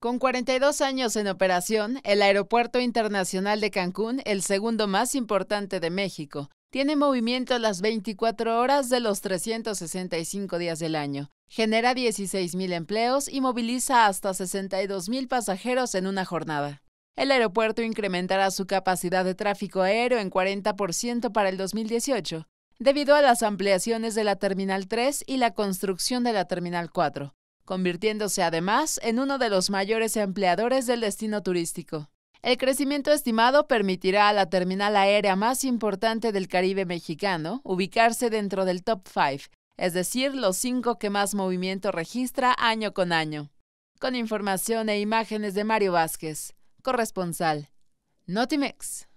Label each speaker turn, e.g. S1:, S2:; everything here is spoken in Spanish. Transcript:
S1: Con
S2: 42 años en operación, el Aeropuerto Internacional de Cancún, el segundo más importante de México, tiene movimiento las 24 horas de los 365 días del año, genera 16.000 empleos y moviliza hasta 62.000 pasajeros en una jornada. El aeropuerto incrementará su capacidad de tráfico aéreo en 40% para el 2018, debido a las ampliaciones de la Terminal 3 y la construcción de la Terminal 4 convirtiéndose además en uno de los mayores empleadores del destino turístico. El crecimiento estimado permitirá a la terminal aérea más importante del Caribe mexicano ubicarse dentro del top 5, es decir, los cinco que más movimiento registra año con año. Con información e imágenes de Mario Vázquez, corresponsal. Notimex.